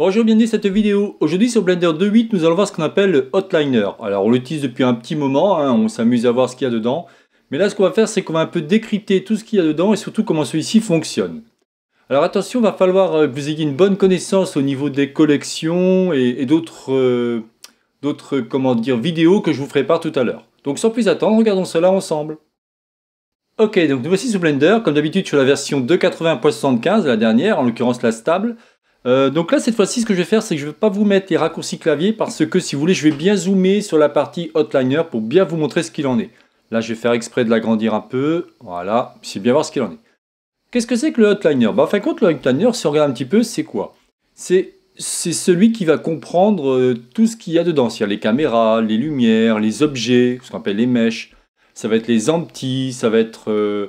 Bonjour, bienvenue dans cette vidéo. Aujourd'hui sur Blender 2.8, nous allons voir ce qu'on appelle le Hotliner. Alors on l'utilise depuis un petit moment, hein, on s'amuse à voir ce qu'il y a dedans. Mais là ce qu'on va faire, c'est qu'on va un peu décrypter tout ce qu'il y a dedans et surtout comment celui-ci fonctionne. Alors attention, il va falloir euh, que vous ayez une bonne connaissance au niveau des collections et, d'autres euh, vidéos que je vous ferai part tout à l'heure. Donc sans plus attendre, regardons cela ensemble. Ok, donc nous voici sur Blender, comme d'habitude sur la version 2.80.75, la dernière, en l'occurrence la stable. Euh, donc là, cette fois-ci, ce que je vais faire, c'est que je ne vais pas vous mettre les raccourcis clavier parce que si vous voulez, je vais bien zoomer sur la partie Hotliner pour bien vous montrer ce qu'il en est. Là, je vais faire exprès de l'agrandir un peu. Voilà, c'est bien voir ce qu'il en est. Qu'est-ce que c'est que le Hotliner bah, En fin compte, le Hotliner, si on regarde un petit peu, c'est quoi C'est celui qui va comprendre euh, tout ce qu'il y a dedans. cest y a les caméras, les lumières, les objets, ce qu'on appelle les mèches. Ça va être les empties, ça va être... Euh,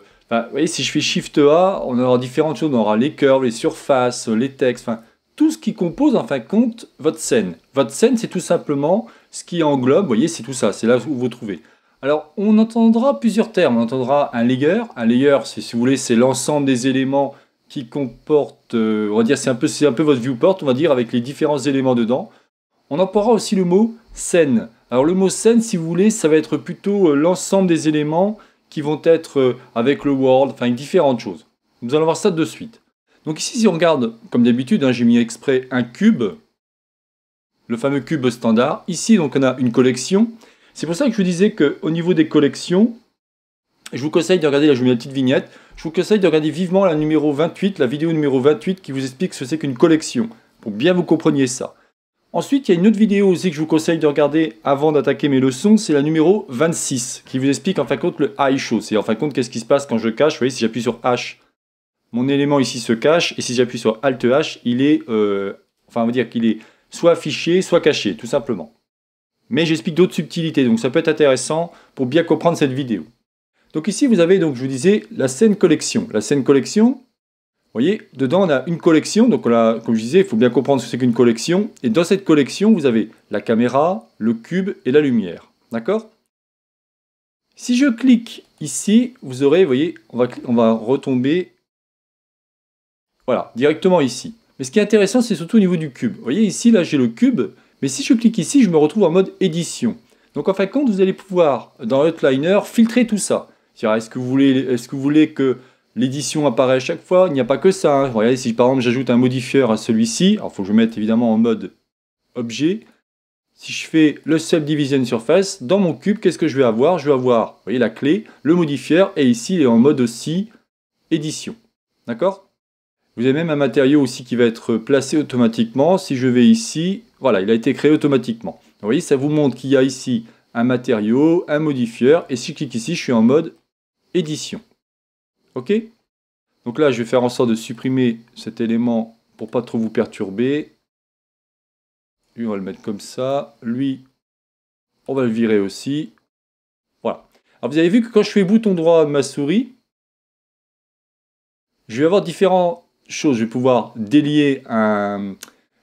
si je fais Shift A, on aura différentes choses. On aura les curves, les surfaces, les textes, enfin, tout ce qui compose, en fin de compte, votre scène. Votre scène, c'est tout simplement ce qui englobe, vous voyez, c'est tout ça, c'est là où vous vous trouvez. Alors, on entendra plusieurs termes. On entendra un layer. Un layer, si vous voulez, c'est l'ensemble des éléments qui comportent, euh, on va dire, c'est un, peu, un peu votre viewport, on va dire, avec les différents éléments dedans. On emploiera aussi le mot scène. Alors, le mot scène, si vous voulez, ça va être plutôt euh, l'ensemble des éléments qui vont être euh, avec le world, enfin différentes choses. Nous allons voir ça de suite. Donc ici, si on regarde, comme d'habitude, hein, j'ai mis exprès un cube, le fameux cube standard. Ici, donc, on a une collection. C'est pour ça que je vous disais qu'au niveau des collections, je vous conseille de regarder, là je mets la petite vignette, je vous conseille de regarder vivement la numéro 28, la vidéo numéro 28 qui vous explique ce que c'est qu'une collection, pour bien vous compreniez ça. Ensuite, il y a une autre vidéo aussi que je vous conseille de regarder avant d'attaquer mes leçons, c'est la numéro 26, qui vous explique en fin de compte le high show. C'est en fin de compte qu'est-ce qui se passe quand je cache. Vous voyez, si j'appuie sur H, mon élément ici se cache, et si j'appuie sur Alt H, il est, euh, enfin on va dire qu'il est soit affiché, soit caché, tout simplement. Mais j'explique d'autres subtilités, donc ça peut être intéressant pour bien comprendre cette vidéo. Donc ici, vous avez, donc je vous disais, la scène collection. La scène collection, vous voyez, dedans, on a une collection. Donc, comme je disais, il faut bien comprendre ce que c'est qu'une collection. Et dans cette collection, vous avez la caméra, le cube et la lumière. D'accord Si je clique ici, vous aurez, vous voyez, on va, retomber voilà, directement ici. Mais ce qui est intéressant, c'est surtout au niveau du cube. Vous voyez ici, là, j'ai le cube. Mais si je clique ici, je me retrouve en mode édition. Donc en fin de compte, vous allez pouvoir, dans Outliner, filtrer tout ça. Est-ce que, vous voulez, est -ce que vous voulez que L'édition apparaît à chaque fois, il n'y a pas que ça. Hein. Regardez, si par exemple j'ajoute un modifieur à celui-ci, alors il faut que je mette évidemment en mode objet. Si je fais le subdivision surface, dans mon cube, qu'est-ce que je vais avoir Je vais avoir, voyez, la clé, le modifieur, et ici, il est en mode aussi édition. D'accord Vous avez même un matériau aussi qui va être placé automatiquement. Si je vais ici, voilà, il a été créé automatiquement. Vous voyez, ça vous montre qu'il y a ici un matériau, un modifieur, et si je clique ici, je suis en mode édition. OK Donc là, je vais faire en sorte de supprimer cet élément pour pas trop vous perturber. Lui, on va le mettre comme ça. Lui, on va le virer aussi. Voilà. Alors, vous avez vu que quand je fais bouton droit de ma souris, je vais avoir différentes choses. Je vais pouvoir délier un...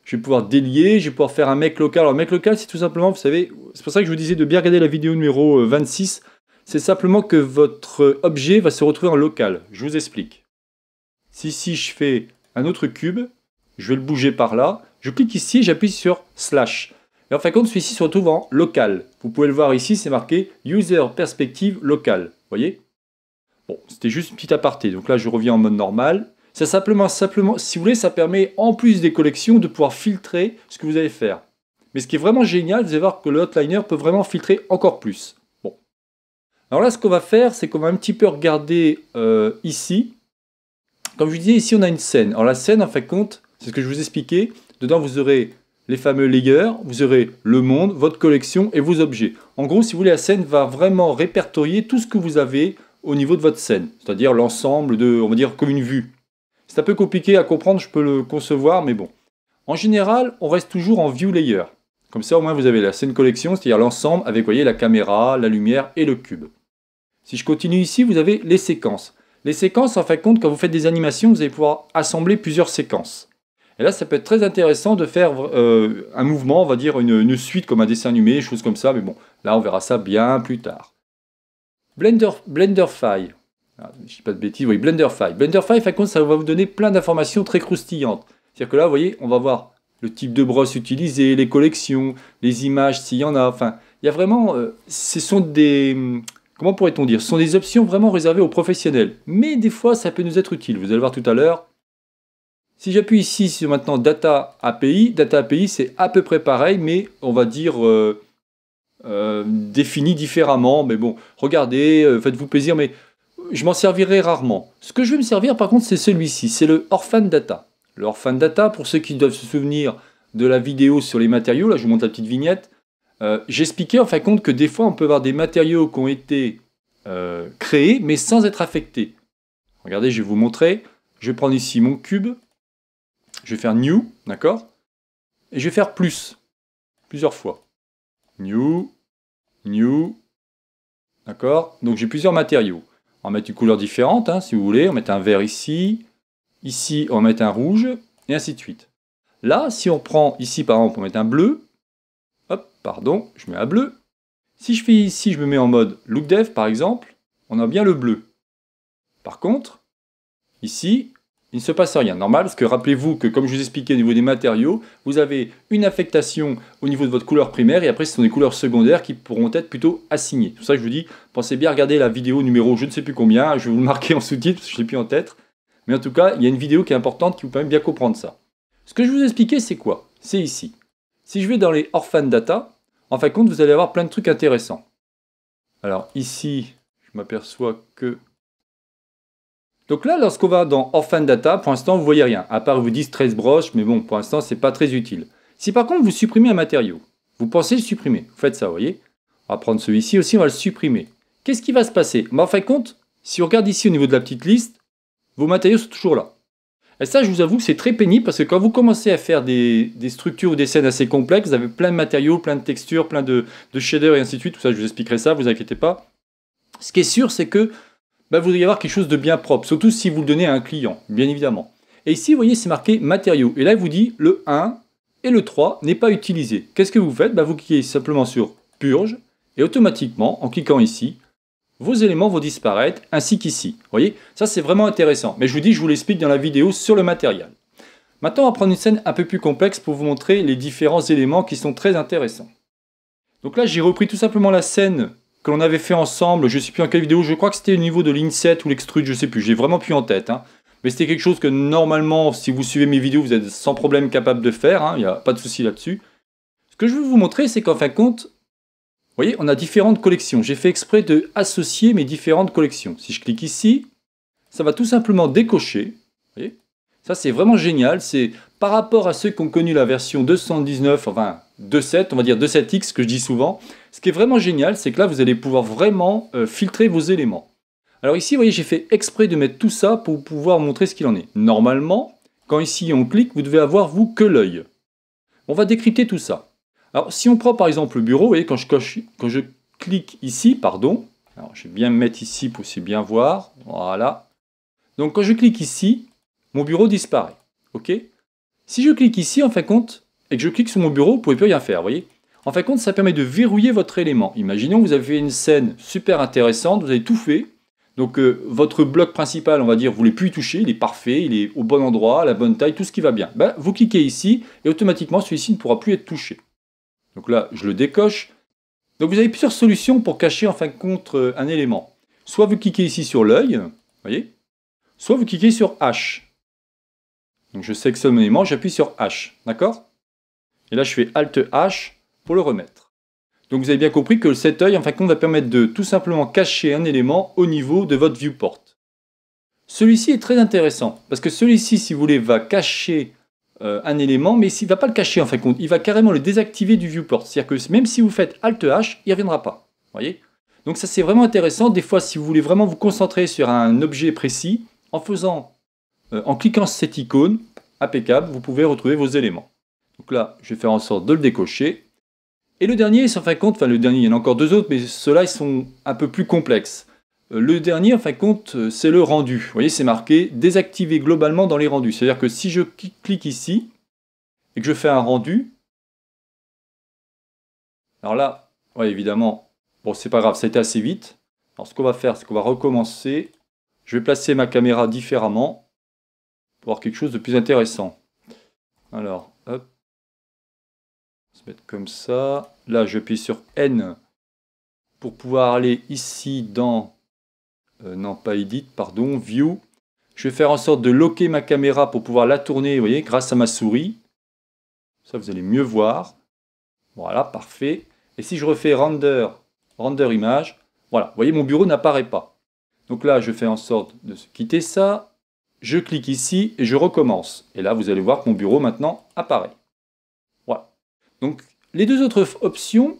Je vais pouvoir délier, je vais pouvoir faire un mec local. Alors, un mec local, c'est tout simplement, vous savez, c'est pour ça que je vous disais de bien regarder la vidéo numéro 26 euh, c'est simplement que votre objet va se retrouver en local. Je vous explique. Si ici je fais un autre cube, je vais le bouger par là, je clique ici j'appuie sur slash. Et en fin de compte, celui-ci se retrouve en local. Vous pouvez le voir ici, c'est marqué User Perspective Local. Vous voyez Bon, c'était juste une petite aparté. Donc là, je reviens en mode normal. simplement, simplement, si vous voulez, ça permet en plus des collections de pouvoir filtrer ce que vous allez faire. Mais ce qui est vraiment génial, vous allez voir que le hotliner peut vraiment filtrer encore plus. Alors là, ce qu'on va faire, c'est qu'on va un petit peu regarder euh, ici. Comme je vous disais, ici, on a une scène. Alors la scène, en fait, compte, c'est ce que je vous expliquais. Dedans, vous aurez les fameux layers, vous aurez le monde, votre collection et vos objets. En gros, si vous voulez, la scène va vraiment répertorier tout ce que vous avez au niveau de votre scène, c'est-à-dire l'ensemble de, on va dire, comme une vue. C'est un peu compliqué à comprendre, je peux le concevoir, mais bon. En général, on reste toujours en view layer. Comme ça, au moins, vous avez la scène collection, c'est-à-dire l'ensemble avec, voyez, la caméra, la lumière et le cube. Si je continue ici, vous avez les séquences. Les séquences, en fin de compte, quand vous faites des animations, vous allez pouvoir assembler plusieurs séquences. Et là, ça peut être très intéressant de faire euh, un mouvement, on va dire une, suite comme un dessin animé, choses comme ça. Mais bon, là, on verra ça bien plus tard. Blender, File. Ah, je ne dis pas de bêtises, oui, Blenderfy. en fin de compte, ça va vous donner plein d'informations très croustillantes. C'est-à-dire que là, vous voyez, on va voir le type de brosse utilisée, les collections, les images s'il y en a. Enfin, il y a vraiment. Euh, ce sont des, comment pourrait-on dire, ce sont des options vraiment réservées aux professionnels. Mais des fois, ça peut nous être utile. Vous allez voir tout à l'heure. Si j'appuie ici sur maintenant Data API, Data API c'est à peu près pareil, mais on va dire euh, euh, défini différemment. Mais bon, regardez, euh, faites-vous plaisir, mais je m'en servirai rarement. Ce que je vais me servir par contre, c'est celui-ci, c'est le Orphan Data. Le Orphan Data, pour ceux qui doivent se souvenir de la vidéo sur les matériaux, là je vous montre la petite vignette, euh, j'expliquais en fin de compte que des fois, on peut avoir des matériaux qui ont été euh, créés, mais sans être affectés. Regardez, je vais vous montrer. Je vais prendre ici mon cube. Je vais faire new, d'accord Et je vais faire plus, plusieurs fois. New, new, d'accord Donc j'ai plusieurs matériaux. On va mettre une couleur différente, hein, si vous voulez. On va mettre un vert ici. Ici, on va mettre un rouge, et ainsi de suite. Là, si on prend ici, par exemple, on va mettre un bleu, Hop, pardon, je mets à bleu. Si je fais ici, je me mets en mode look dev par exemple, on a bien le bleu. Par contre, ici, il ne se passe rien. Normal, parce que rappelez-vous que comme je vous expliquais au niveau des matériaux, vous avez une affectation au niveau de votre couleur primaire et après ce sont des couleurs secondaires qui pourront être plutôt assignées. C'est ça que je vous dis, pensez bien à regarder la vidéo numéro je ne sais plus combien, je vais vous le marquer en sous-titre parce que je ne plus en tête. Mais en tout cas, il y a une vidéo qui est importante qui vous permet de bien comprendre ça. Ce que je vous expliquais, c'est quoi C'est ici. Si je vais dans les orphan data, en fin de compte, vous allez avoir plein de trucs intéressants. Alors ici, je m'aperçois que... Donc là, lorsqu'on va dans orphan data, pour l'instant, vous voyez rien, à part vous disent 13 broches, mais bon, pour l'instant, n'est pas très utile. Si par contre, vous supprimez un matériau, vous pensez le supprimer, vous faites ça, vous voyez On va prendre celui-ci aussi, on va le supprimer. Qu'est-ce qui va se passer Mais En fin de compte, si on regarde ici au niveau de la petite liste, vos matériaux sont toujours là. Et ça, je vous avoue c'est très pénible parce que quand vous commencez à faire des, structures ou des scènes assez complexes, vous avez plein de matériaux, plein de textures, plein de, shaders et ainsi de suite. Tout ça, je vous expliquerai ça, vous inquiétez pas. Ce qui est sûr, c'est que bah, vous allez avoir quelque chose de bien propre, surtout si vous le donnez à un client, bien évidemment. Et ici, vous voyez, c'est marqué matériaux. Et là, il vous dit le 1 et le 3 n'est pas utilisé. Qu'est-ce que vous faites bah, Vous cliquez simplement sur purge et automatiquement, en cliquant ici, vos éléments vont disparaître, ainsi qu'ici. Vous voyez, ça c'est vraiment intéressant. Mais je vous dis, je vous l'explique dans la vidéo sur le matériel. Maintenant, on va prendre une scène un peu plus complexe pour vous montrer les différents éléments qui sont très intéressants. Donc là, j'ai repris tout simplement la scène que l'on avait fait ensemble, je ne sais plus en quelle vidéo, je crois que c'était au niveau de l'inset ou l'extrude, je ne sais plus, j'ai vraiment plus en tête. Hein. Mais c'était quelque chose que normalement, si vous suivez mes vidéos, vous êtes sans problème capable de faire, hein. il n'y a pas de souci là-dessus. Ce que je veux vous montrer, c'est qu'en fin de compte, vous voyez, on a différentes collections. J'ai fait exprès de associer mes différentes collections. Si je clique ici, ça va tout simplement décocher. voyez ça, c'est vraiment génial. C'est par rapport à ceux qui ont connu la version 219, enfin 2.7, on va dire 2.7x que je dis souvent. Ce qui est vraiment génial, c'est que là, vous allez pouvoir vraiment euh, filtrer vos éléments. Alors ici, vous voyez, j'ai fait exprès de mettre tout ça pour pouvoir montrer ce qu'il en est. Normalement, quand ici on clique, vous devez avoir, vous, que l'œil. On va décrypter tout ça. Alors, si on prend par exemple le bureau, et quand je, coche, quand je clique ici, pardon, alors je vais bien me mettre ici pour aussi bien voir, voilà. Donc, quand je clique ici, mon bureau disparaît, ok Si je clique ici, en fin de compte, et que je clique sur mon bureau, vous ne pouvez plus rien faire, vous voyez En fin de compte, ça permet de verrouiller votre élément. Imaginons que vous avez une scène super intéressante, vous avez tout fait, donc euh, votre bloc principal, on va dire, vous ne plus y toucher, il est parfait, il est au bon endroit, à la bonne taille, tout ce qui va bien. Ben, vous cliquez ici et automatiquement celui-ci ne pourra plus être touché. Donc là, je le décoche. Donc vous avez plusieurs solutions pour cacher en fin de compte euh, un élément. Soit vous cliquez ici sur l'œil, voyez, soit vous cliquez sur H. Donc je sélectionne mon élément, j'appuie sur H, d'accord Et là, je fais Alt H pour le remettre. Donc vous avez bien compris que cet œil, en fin va permettre de tout simplement cacher un élément au niveau de votre viewport. Celui-ci est très intéressant, parce que celui-ci, si vous voulez, va cacher euh, un élément, mais il ne va pas le cacher en fin de compte. Il va carrément le désactiver du viewport. C'est-à-dire que même si vous faites Alt H, il ne reviendra pas. voyez Donc ça c'est vraiment intéressant. Des fois, si vous voulez vraiment vous concentrer sur un objet précis, en faisant, euh, en cliquant sur cette icône, impeccable, vous pouvez retrouver vos éléments. Donc là, je vais faire en sorte de le décocher. Et le dernier, sans fin compte, enfin le dernier, il y en a encore deux autres, mais ceux-là, ils sont un peu plus complexes. Euh, le dernier, en fin de compte, euh, c'est le rendu. Vous voyez, c'est marqué désactiver globalement dans les rendus. C'est-à-dire que si je clique ici et que je fais un rendu, alors là, ouais, évidemment, bon, c'est pas grave, ça a été assez vite. Alors ce qu'on va faire, c'est qu'on va recommencer. Je vais placer ma caméra différemment pour avoir quelque chose de plus intéressant. Alors, hop. On va se mettre comme ça. Là, je appuyer sur N pour pouvoir aller ici dans euh, non pas edit, pardon, view. Je vais faire en sorte de loquer ma caméra pour pouvoir la tourner, vous voyez, grâce à ma souris. Ça, vous allez mieux voir. Voilà, parfait. Et si je refais render, render image, voilà, vous voyez, mon bureau n'apparaît pas. Donc là, je fais en sorte de quitter ça. Je clique ici et je recommence. Et là, vous allez voir que mon bureau maintenant apparaît. Voilà. Donc, les deux autres options,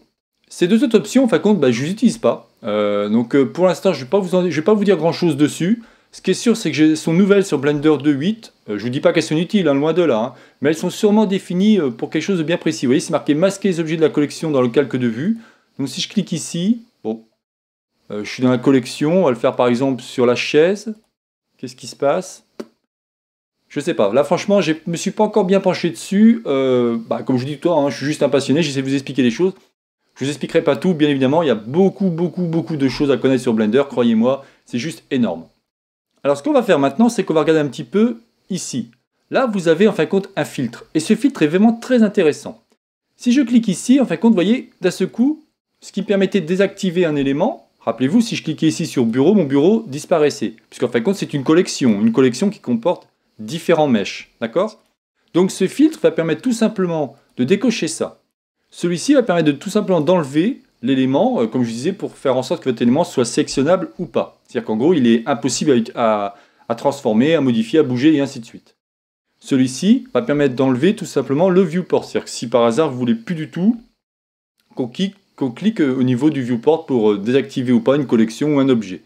ces deux autres options, en fin de compte, bah, je utilise pas. Euh, donc euh, pour l'instant, je ne vais, pas vous dire grand-chose dessus. Ce qui est sûr, c'est que j'ai sont nouvelles sur Blender 2.8. Euh, je ne vous dis pas qu'elles sont utiles, hein, loin de là. Hein. mais elles sont sûrement définies pour quelque chose de bien précis. Vous voyez, c'est marqué « Masquer les objets de la collection dans le calque de vue ». Donc si je clique ici, bon, je suis dans la collection. On va le faire par exemple sur la chaise. Qu'est-ce qui se passe je ne sais pas. Là, franchement, je ne me suis pas encore bien penché dessus. Bah, comme je dis toi, hein, je suis juste un passionné. J'essaie de vous expliquer les choses. Je vous expliquerai pas tout, bien évidemment, il y a beaucoup, beaucoup, beaucoup de choses à connaître sur Blender, croyez-moi, c'est juste énorme. Alors ce qu'on va faire maintenant, c'est qu'on va regarder un petit peu ici. Là, vous avez en fin de compte un filtre, et ce filtre est vraiment très intéressant. Si je clique ici, en fin de compte, vous voyez, d'un seul coup, ce qui permettait de désactiver un élément, rappelez-vous, si je cliquais ici sur bureau, mon bureau disparaissait, puisqu'en fin de compte, c'est une collection, une collection qui comporte différents mèches, d'accord Donc ce filtre va permettre tout simplement de décocher ça. Celui-ci va permettre de tout simplement d'enlever l'élément, euh, comme je disais, pour faire en sorte que votre élément soit sélectionnable ou pas. C'est-à-dire qu'en gros, il est impossible à, transformer, à modifier, à bouger et ainsi de suite. Celui-ci va permettre d'enlever tout simplement le viewport. C'est-à-dire que si par hasard vous voulez plus du tout qu'on clique, euh, au niveau du viewport pour euh, désactiver ou pas une collection ou un objet.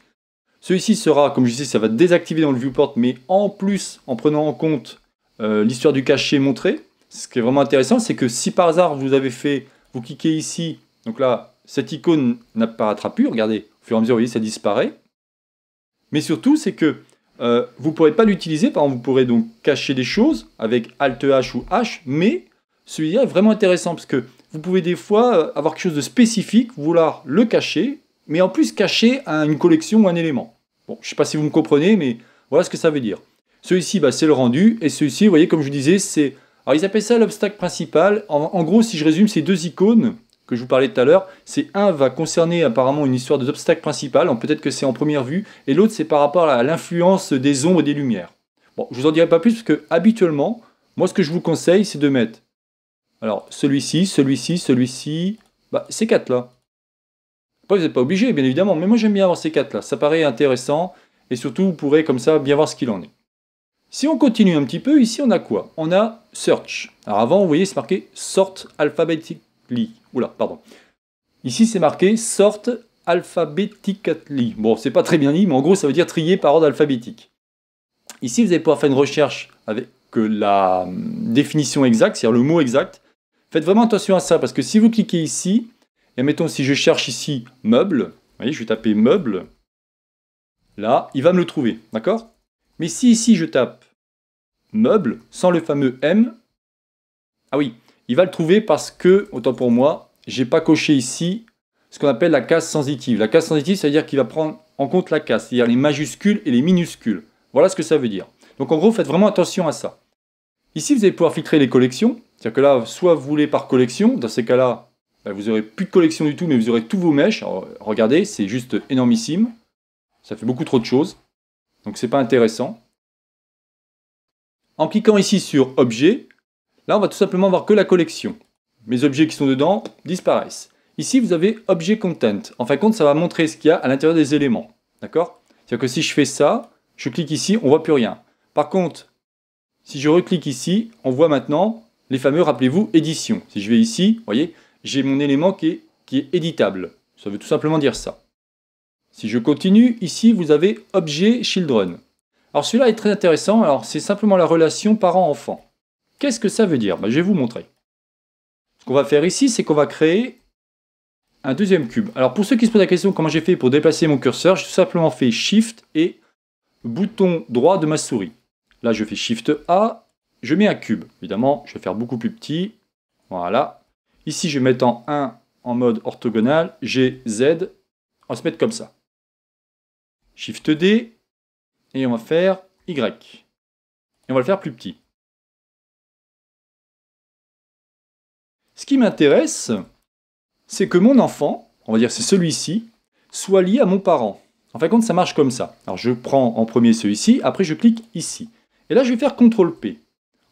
Celui-ci sera, comme je disais, ça va désactiver dans le viewport, mais en plus, en prenant en compte l'histoire du cachet montré, ce qui est vraiment intéressant, c'est que si par hasard vous avez fait, vous cliquez ici, donc là, cette icône n'apparaîtra plus, regardez, au fur et à mesure, vous voyez, ça disparaît. Mais surtout, c'est que euh, vous ne pourrez pas l'utiliser, par exemple, vous pourrez donc cacher des choses avec Alt H ou H, mais celui-là est vraiment intéressant parce que vous pouvez des fois euh, avoir quelque chose de spécifique, vouloir le cacher, mais en plus cacher une collection ou un élément. Bon, je ne sais pas si vous me comprenez, mais voilà ce que ça veut dire. Celui-ci, bah, c'est le rendu, et celui-ci, vous voyez, comme je vous disais, c'est alors ils appellent ça l'obstacle principal. En, gros, si je résume ces deux icônes que je vous parlais tout à l'heure, c'est un va concerner apparemment une histoire d'obstacle principal, peut-être que c'est en première vue, et l'autre c'est par rapport à l'influence des ombres et des lumières. Bon, je vous en dirai pas plus parce que habituellement, moi ce que je vous conseille, c'est de mettre alors celui-ci, celui-ci, celui-ci, bah, ces quatre là. vous n'êtes pas obligé, bien évidemment, mais moi j'aime bien avoir ces quatre là. Ça paraît intéressant et surtout vous pourrez comme ça bien voir ce qu'il en est. Si on continue un petit peu, ici on a quoi On a search. Alors avant, vous voyez, c'est marqué sort alphabetically. Oula, pardon. Ici, c'est marqué sort alphabetically. Bon, c'est pas très bien dit, mais en gros, ça veut dire trier par ordre alphabétique. Ici, vous allez pouvoir faire une recherche avec la hum, définition exacte, c'est-à-dire le mot exact. Faites vraiment attention à ça, parce que si vous cliquez ici, et mettons si je cherche ici meuble, vous voyez, je vais taper meuble, là, il va me le trouver, d'accord mais si ici je tape meuble sans le fameux M, ah oui, il va le trouver parce que, autant pour moi, j'ai pas coché ici ce qu'on appelle la case sensitive. La case sensitive, c'est-à-dire qu'il va prendre en compte la case, c'est-à-dire les majuscules et les minuscules. Voilà ce que ça veut dire. Donc en gros, faites vraiment attention à ça. Ici, vous allez pouvoir filtrer les collections. C'est-à-dire que là, soit vous voulez par collection, dans ces cas-là, ben, vous n'aurez plus de collection du tout, mais vous aurez tous vos mèches. regardez, c'est juste énormissime. Ça fait beaucoup trop de choses. Donc ce n'est pas intéressant. En cliquant ici sur objet, là on va tout simplement voir que la collection. Mes objets qui sont dedans disparaissent. Ici vous avez objet content. En fin de compte, ça va montrer ce qu'il y a à l'intérieur des éléments. D'accord C'est-à-dire que si je fais ça, je clique ici, on voit plus rien. Par contre, si je reclique ici, on voit maintenant les fameux, rappelez-vous, éditions. Si je vais ici, vous voyez, j'ai mon élément qui est éditable. Ça veut tout simplement dire ça. Si je continue, ici vous avez objet children. Alors celui-là est très intéressant, alors c'est simplement la relation parent-enfant. Qu'est-ce que ça veut dire ben, Je vais vous montrer. Ce qu'on va faire ici, c'est qu'on va créer un deuxième cube. Alors pour ceux qui se posent la question comment j'ai fait pour déplacer mon curseur, j'ai tout simplement fait Shift et bouton droit de ma souris. Là je fais Shift A, je mets un cube. Évidemment, je vais faire beaucoup plus petit. Voilà. Ici je vais mettre en 1 en mode orthogonal, G, Z. On va se mettre comme ça. Shift D, et on va faire Y. Et on va le faire plus petit. Ce qui m'intéresse, c'est que mon enfant, on va dire c'est celui-ci, soit lié à mon parent. En fin de compte, ça marche comme ça. Alors je prends en premier celui-ci, après je clique ici. Et là, je vais faire CTRL P,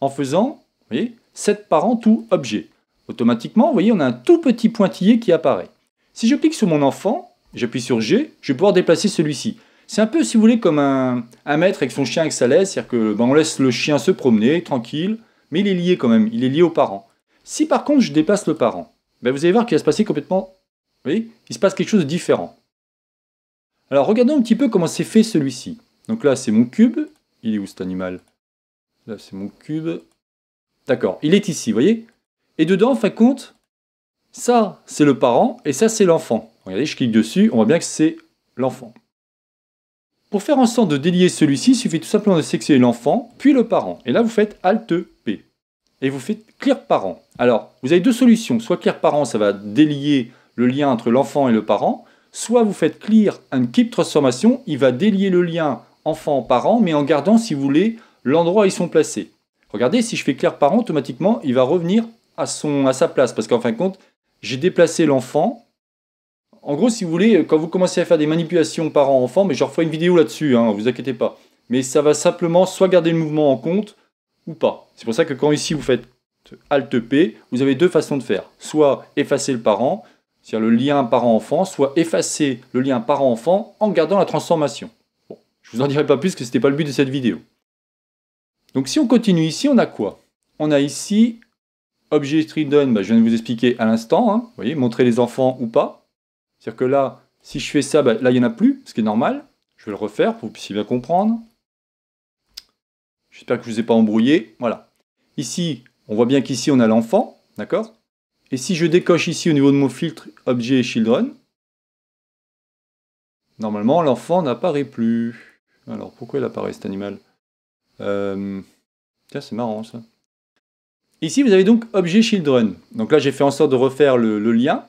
en faisant, vous voyez, 7 parents tout objet. Automatiquement, vous voyez, on a un tout petit pointillé qui apparaît. Si je clique sur mon enfant, j'appuie sur G, je vais pouvoir déplacer celui-ci. C'est un peu, si vous voulez, comme un, maître avec son chien avec sa laisse, c'est-à-dire que ben, on laisse le chien se promener tranquille, mais il est lié quand même, il est lié aux parents. Si par contre je déplace le parent, ben, vous allez voir qu'il va se passer complètement, vous voyez, il se passe quelque chose de différent. Alors regardons un petit peu comment c'est fait celui-ci. Donc là c'est mon cube, il est où cet animal Là c'est mon cube. D'accord, il est ici, vous voyez Et dedans, en fin de compte, ça c'est le parent et ça c'est l'enfant. Regardez, je clique dessus, on voit bien que c'est l'enfant. Pour faire en sorte de délier celui-ci, il suffit tout simplement de sélectionner l'enfant, puis le parent. Et là, vous faites Alt P. Et vous faites Clear Parent. Alors, vous avez deux solutions. Soit Clear Parent, ça va délier le lien entre l'enfant et le parent. Soit vous faites Clear and Keep Transformation. Il va délier le lien enfant-parent, mais en gardant, si vous voulez, l'endroit où ils sont placés. Regardez, si je fais Clear Parent, automatiquement, il va revenir à, son, à sa place. Parce qu'en fin de compte, j'ai déplacé l'enfant en gros, si vous voulez, euh, quand vous commencez à faire des manipulations parents-enfants, mais je refais une vidéo là-dessus, hein, vous inquiétez pas. Mais ça va simplement soit garder le mouvement en compte ou pas. C'est pour ça que quand ici vous faites Alt P, vous avez deux façons de faire. Soit effacer le parent, c'est-à-dire le lien parent-enfant, soit effacer le lien parent-enfant en gardant la transformation. Bon, je vous en dirai pas plus que ce n'était pas le but de cette vidéo. Donc si on continue ici, on a quoi On a ici objet Street Done, bah, je viens de vous expliquer à l'instant, hein, vous voyez, montrer les enfants ou pas. C'est-à-dire que là, si je fais ça, bah, là, il n'y en a plus, ce qui est normal. Je vais le refaire pour que vous puissiez bien comprendre. J'espère que je ne vous ai pas embrouillé. Voilà. Ici, on voit bien qu'ici, on a l'enfant. D'accord Et si je décoche ici au niveau de mon filtre Objet Children, normalement, l'enfant n'apparaît plus. Alors, pourquoi il apparaît, cet animal euh, c'est marrant, ça. Ici, vous avez donc Objet Children. Donc là, j'ai fait en sorte de refaire le lien.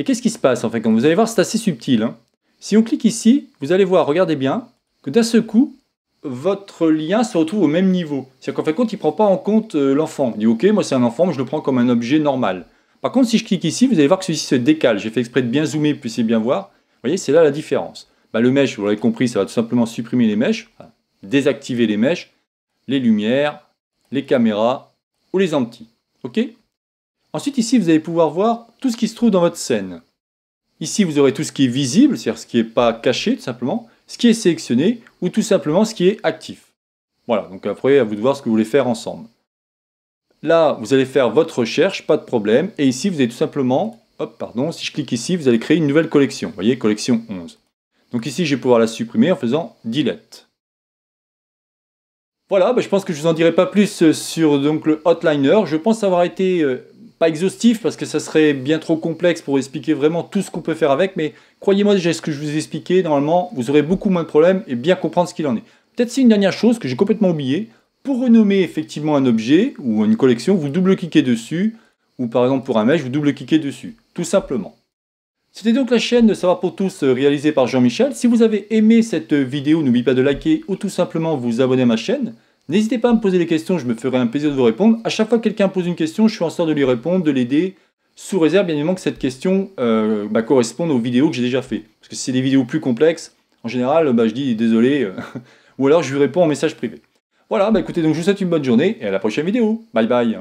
Et qu'est-ce qui se passe en fait Quand vous allez voir, c'est assez subtil. Hein. Si on clique ici, vous allez voir, regardez bien, que d'un seul coup, votre lien se retrouve au même niveau. C'est-à-dire qu'en fait, compte, il ne prend pas en compte euh, l'enfant. Il dit OK, moi c'est un enfant, mais je le prends comme un objet normal. Par contre, si je clique ici, vous allez voir que celui-ci se décale. J'ai fait exprès de bien zoomer, vous puissiez bien voir. Vous voyez, c'est là la différence. Bah, le mesh, vous l'avez compris, ça va tout simplement supprimer les mèches, désactiver les mèches, les lumières, les caméras ou les anti. OK Ensuite, ici, vous allez pouvoir voir tout ce qui se trouve dans votre scène. Ici, vous aurez tout ce qui est visible, c'est-à-dire ce qui n'est pas caché tout simplement, ce qui est sélectionné ou tout simplement ce qui est actif. Voilà, donc après, à vous de voir ce que vous voulez faire ensemble. Là, vous allez faire votre recherche, pas de problème, et ici, vous allez tout simplement, hop, pardon, si je clique ici, vous allez créer une nouvelle collection, vous voyez, collection 11. Donc ici, je vais pouvoir la supprimer en faisant Delete. Voilà, ben, je pense que je vous en dirai pas plus euh, sur donc, le Hotliner. Je pense avoir été euh, pas exhaustif parce que ça serait bien trop complexe pour expliquer vraiment tout ce qu'on peut faire avec, mais croyez-moi déjà ce que je vous ai expliqué, normalement vous aurez beaucoup moins de problèmes et bien comprendre ce qu'il en est. Peut-être c'est une dernière chose que j'ai complètement oublié pour renommer effectivement un objet ou une collection, vous double-cliquez dessus, ou par exemple pour un mèche, vous double-cliquez dessus, tout simplement. C'était donc la chaîne de Savoir pour tous euh, réalisée par Jean-Michel. Si vous avez aimé cette vidéo, n'oubliez pas de liker ou tout simplement vous abonner à ma chaîne. N'hésitez pas à me poser des questions, je me ferai un plaisir de vous répondre. À chaque fois que quelqu'un pose une question, je suis en sorte de lui répondre, de l'aider, sous réserve bien évidemment que cette question euh, bah, corresponde aux vidéos que j'ai déjà faites. Parce que si c'est des vidéos plus complexes, en général, bah, je dis désolé, euh, ou alors je lui réponds en message privé. Voilà, bah, écoutez, donc je vous souhaite une bonne journée et à la prochaine vidéo. Bye bye